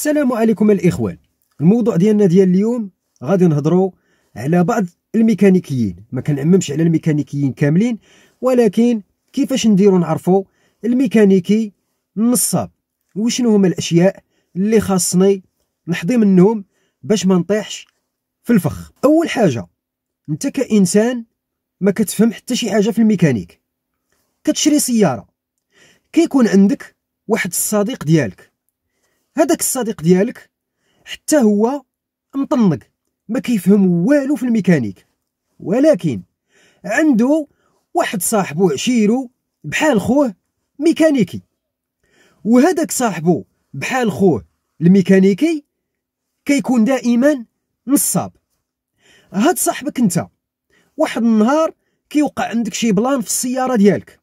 السلام عليكم الاخوان الموضوع ديالنا ديال اليوم غادي نهضروا على بعض الميكانيكيين ما كنعممش على الميكانيكيين كاملين ولكن كيفاش نديرو نعرفو الميكانيكي النصاب وشنو هما الاشياء اللي خاصني نحضي منهم باش ما نطيحش في الفخ اول حاجه انت كانسان ما كتفهم حتى شي حاجه في الميكانيك كتشري سياره كيكون عندك واحد الصديق ديالك هذاك الصديق ديالك حتى هو مطنق ما كيفهم والو في الميكانيك ولكن عنده واحد صاحبو عشيرو بحال خوه ميكانيكي وهذاك صاحبو بحال خوه الميكانيكي كيكون دائما نصاب هاد صاحبك انت واحد النهار كيوقع عندك شي بلان في السياره ديالك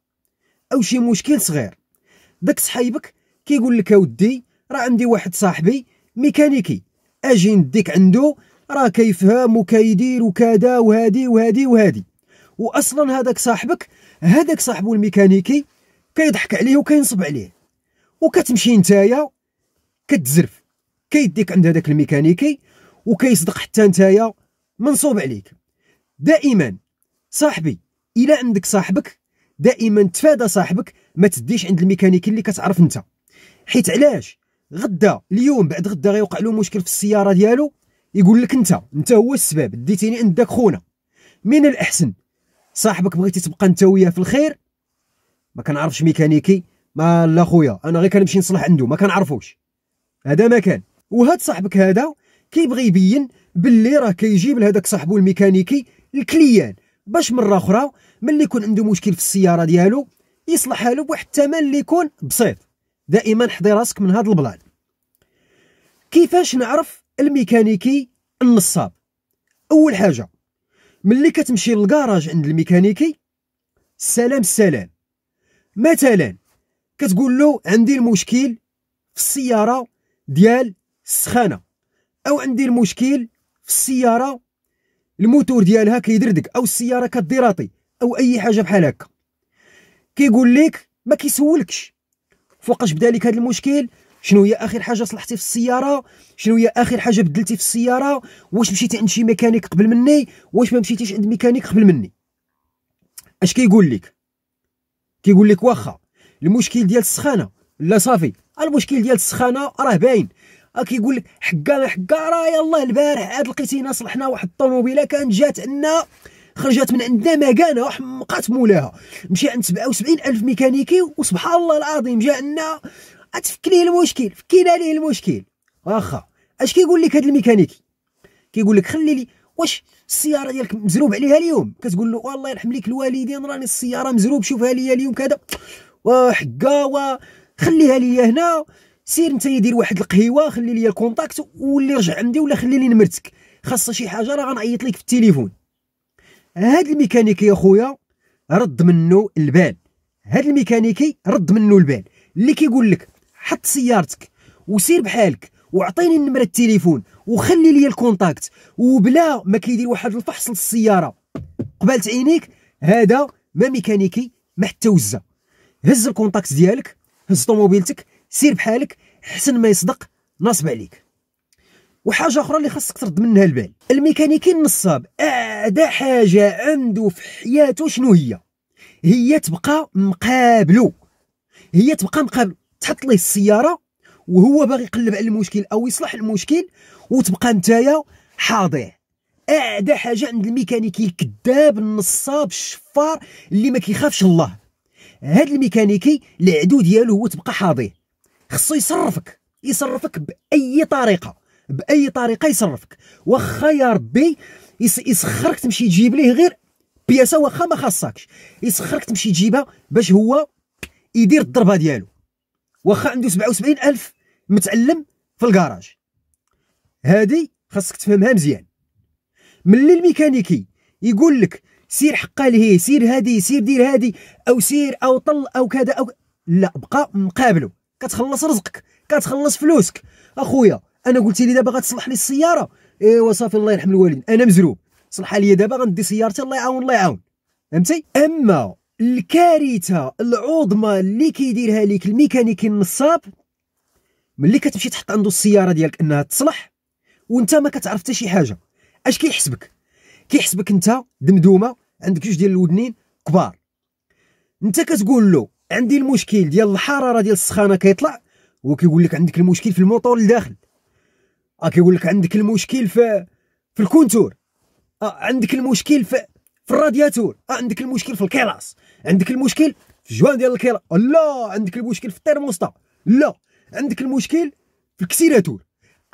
او شي مشكل صغير داك صحيبك كيقول لك اودي راه عندي واحد صاحبي ميكانيكي اجي نديك عنده راه كيفهم وكيدير وكذا وهادي وهادي وهادي واصلا هذاك صاحبك هذاك صاحبو الميكانيكي كيضحك عليه وكينصب عليه وكتمشي نتايا كتزرف كيديك عند هذاك الميكانيكي وكيصدق حتى نتايا منصوب عليك دائما صاحبي الى عندك صاحبك دائما تفادى صاحبك ما تديش عند الميكانيكي اللي كتعرف انت حيت علاش غدا اليوم بعد غدا غيوقع له مشكل في السياره ديالو يقول لك انت انت هو السبب ديتيني عند داك خونا من الاحسن صاحبك بغيتي تبقى انت وياه في الخير ما كنعرفش ميكانيكي ما لا خويا انا غير كنمشي نصلح عنده ما كنعرفوش هذا ما كان وهاد صاحبك هذا كيبغي يبين باللي راه كيجيب لهذاك صاحبو الميكانيكي الكليان باش مره اخرى ملي يكون عنده مشكل في السياره ديالو يصلحها له بواحد الثمن اللي يكون بسيط دائما حضي راسك من هاد البلاد كيفاش نعرف الميكانيكي النصاب اول حاجه ملي كتمشي للكراج عند الميكانيكي سلام السلام مثلا كتقول له عندي المشكل في السياره ديال السخانه او عندي المشكل في السياره الموتور ديالها كيدردك او السياره كديراطي او اي حاجه بحال هكا كيقول لك ما كيسولكش فوقاش بدا لك هذا المشكل شنو هي اخر حاجه صلحتي في السياره شنو هي اخر حاجه بدلتي في السياره واش مشيتي عند شي ميكانيك قبل مني واش ما مشيتيش عند ميكانيك قبل مني اش كيقول لك كيقول لك واخا المشكل ديال السخانه لا صافي المشكل ديال السخانه راه باين آه، كيقول لك حكا حكا راه يلاه البارح عاد آه، لقيتينا صلحنا واحد الطوموبيله كانت جات عندنا خرجت من عندنا مكانه وحمقات مولاها مشى عند 77 الف ميكانيكي وسبحان الله العظيم جا عندنا تفك ليه المشكل فكينا ليه المشكل واخا اش كيقول لك هذا الميكانيكي كيقول لك خلي لي واش السياره ديالك مزروب عليها اليوم كتقول له والله يرحم ليك الوالدين راني السياره مزروب شوفها ليا اليوم كذا وحقا وخليها ليا هنا سير انت دير واحد القهيوه خلي لي الكونتاكت واللي رجع عندي ولا خلي لي نمرتك خاصه شي حاجه راه غنعيط لك في التليفون هاد الميكانيكي يا خويا رد منه البال هاد الميكانيكي رد منه البال اللي كيقول لك حط سيارتك وسير بحالك وعطيني النمره التليفون وخلي لي الكونتاكت وبلا ما كيدير واحد الفحص للسياره قبالت عينيك هذا ما ميكانيكي ما حتى وزه هز الكونتاكت ديالك هز طوموبيلتك سير بحالك حسن ما يصدق ناصب عليك وحاجه اخرى اللي خاصك ترد منها البال الميكانيكي النصاب آه، بعد حاجه عنده في حياته شنو هي هي تبقى مقابله هي تبقى مقابل تحط ليه السياره وهو باغي يقلب على المشكل او يصلح المشكل وتبقى نتايا حاضر اعدى حاجه عند الميكانيكي الكذاب النصاب الشفار اللي ما كيخافش الله هذا الميكانيكي العدو ديالو هو تبقى حاضر خصو يصرفك يصرفك باي طريقه باي طريقه يصرفك واخا يا ربي يسخرك تمشي تجيب ليه غير بياسه واخا ما خاصكش يسخرك تمشي تجيبها باش هو يدير الضربه ديالو واخا عنده 77 الف متعلم في الكراج هادي خاصك تفهمها مزيان ملي الميكانيكي يقول لك سير حقا لهي سير هادي سير دير هادي او سير او طل او كذا او لا بقى مقابله كتخلص رزقك كتخلص فلوسك اخويا انا قلت لي دابا غتصلح لي السياره ايوا صافي الله يرحم الوالدين انا مزروب صلح لي دابا غندي سيارتي الله يعاون الله يعاون فهمتي اما الكارثه العظمى اللي كيديرها ليك الميكانيكي النصاب ملي كتمشي تحط عنده السياره ديالك انها تصلح وانت ما كتعرف حتى شي حاجه اش كيحسبك كيحسبك انت دمدومه عندك جوج ديال الودنين كبار انت كتقول له عندي المشكل ديال الحراره ديال السخانه كيطلع وكيقول لك عندك المشكل في الموطور الداخل اه كيقول لك عندك المشكل في في الكونتور اه عندك المشكل في في الرادياتور اه عندك المشكل في الكلاس عندك المشكل في الجوان ديال الكيلا آه، لا عندك المشكل في الترموستا لا عندك المشكل في الكسيراتور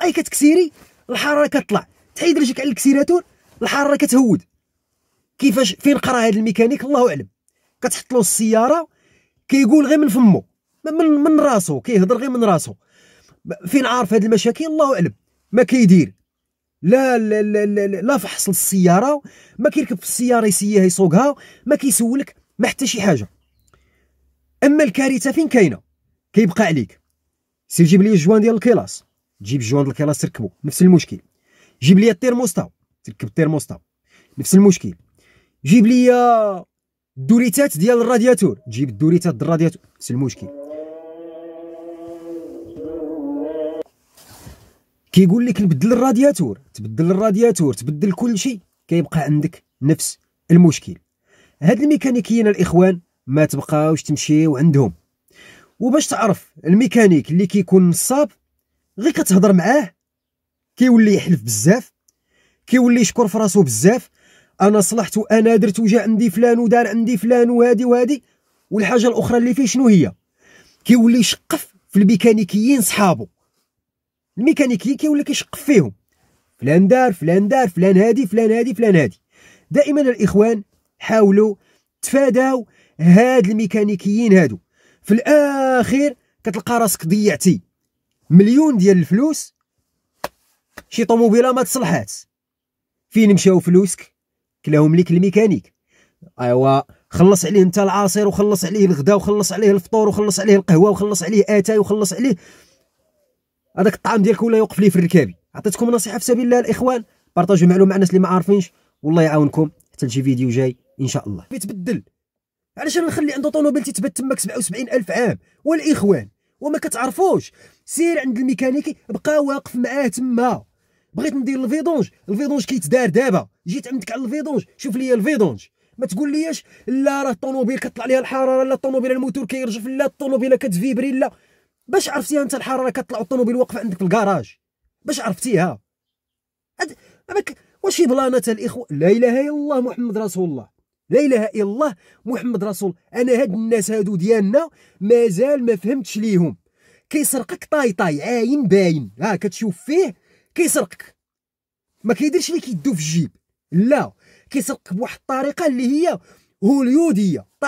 اي كتكسيري الحراره كتطلع تحيد رجلك على الكسيراتور الحراره كتهود كيفاش فين قرا هذا الميكانيك الله اعلم كتحط له السياره كيقول غير من فمو من من راسو كيهضر غير من راسو فين عارف هاد المشاكل الله اعلم ما كيدير لا لا لا لا, لا فحص للسياره ما كيركب في السياره يسيها يسوقها ما كيسولك ما حتى شي حاجه اما الكارثه فين كاينه كيبقى عليك سير جيب لي الجوان ديال الكلاس جيب الجوان ديال الكلاس تركبو نفس المشكل جيب لي التيرموستاو تركب التيرموستاو نفس المشكل جيب لي الدوريتات ديال الرادياتور جيب الدوريتات ديال الرادياتور نفس المشكل كيقول لك نبدل الرادياتور تبدل الرادياتور تبدل كل شيء كيبقى عندك نفس المشكل هاد الميكانيكيين الاخوان ما تبقاوش تمشيو عندهم وباش تعرف الميكانيك اللي كيكون نصاب غير كتهضر معاه كيولي يحلف بزاف كيولي يشكر في راسو بزاف انا صلحت انا درت وجا عندي فلان ودار عندي فلان وهادي وهادي والحاجه الاخرى اللي فيه شنو هي كيولي يشقف في الميكانيكيين صحابو الميكانيكي كيولي كيشق فيهم فلان دار فلان دار فلان هادي فلان هادي فلان هادي دائما الاخوان حاولوا تفاداو هاد الميكانيكيين هادو في الاخر كتلقى راسك ضيعتي مليون ديال الفلوس شي طوموبيله ما تصلحات فين مشاو فلوسك كلاهم ليك الميكانيك ايوا خلص عليه انت العصير وخلص عليه الغداء وخلص عليه الفطور وخلص عليه القهوه وخلص عليه اتاي وخلص عليه هذاك الطعام ديالك ولا يوقف لي في الركابي عطيتكم نصيحه في سبيل الله الاخوان بارطاجيو المعلومه مع الناس اللي ما عارفينش والله يعاونكم حتى لشي فيديو جاي ان شاء الله بيتبدل علاش انا نخلي عنده طوموبيل تتبات تماك 77 الف عام والاخوان وما كتعرفوش سير عند الميكانيكي بقى واقف معاه تما بغيت ندير الفيدونج الفيدونج كيتدار دابا جيت عندك على الفيدونج شوف لي الفيدونج ما تقول ليش لا راه الطوموبيل كطلع ليها الحراره لا الطوموبيل الموتور كيرجف لا الطوموبيل كتفيبري لا باش عرفتيها انت الحراره كتطلع الطوموبيل واقف عندك في الكراج باش عرفتيها أد... أبك... واش بلانة الاخوه لا اله الا الله محمد رسول الله لا اله الا الله محمد رسول انا هاد الناس هادو ديالنا مازال ما فهمتش ليهم كيسرقك طاي طاي عاين باين ها كتشوف فيه كيسرقك ما كيديرش لك يدو في الجيب لا كيسرقك بواحد الطريقه اللي هي هوليوديه طريقه